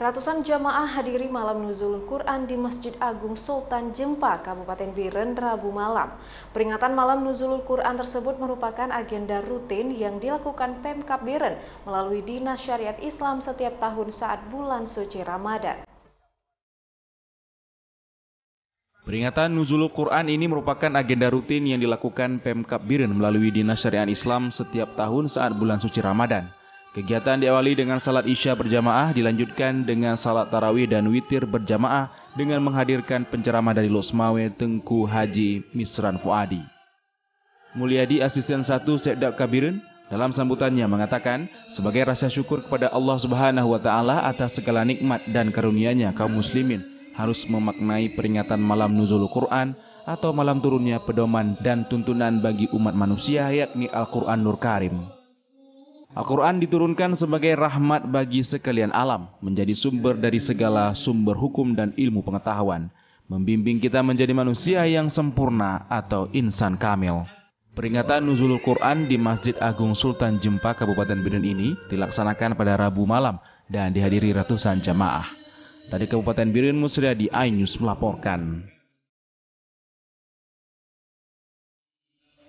Ratusan jamaah hadiri malam nuzul Quran di Masjid Agung Sultan Jempa, Kabupaten Biren, Rabu malam. Peringatan malam nuzulul Quran tersebut merupakan agenda rutin yang dilakukan Pemkab Biren melalui Dinas Syariat Islam setiap tahun saat bulan suci Ramadan. Peringatan Nuzulul Quran ini merupakan agenda rutin yang dilakukan Pemkap Biren melalui Dinas Syariat Islam setiap tahun saat bulan suci Ramadan. Kegiatan diawali dengan salat Isya berjamaah, dilanjutkan dengan salat tarawih dan witir berjamaah dengan menghadirkan penceramah dari Losmawe Tengku Haji Misran Fuadi. Mulyadi Asisten 1 Sekda Kabirin dalam sambutannya mengatakan sebagai rasa syukur kepada Allah Subhanahu wa taala atas segala nikmat dan karunia-Nya kaum muslimin harus memaknai peringatan malam nuzul Quran atau malam turunnya pedoman dan tuntunan bagi umat manusia yakni Al-Qur'an Nur Karim. Al-Quran diturunkan sebagai rahmat bagi sekalian alam, menjadi sumber dari segala sumber hukum dan ilmu pengetahuan, membimbing kita menjadi manusia yang sempurna atau insan kamil. Peringatan Nuzulul Quran di Masjid Agung Sultan Jempa Kabupaten Biren ini dilaksanakan pada Rabu malam dan dihadiri ratusan jamaah. Tadi Kabupaten Birin Musriadi, Ainyus melaporkan.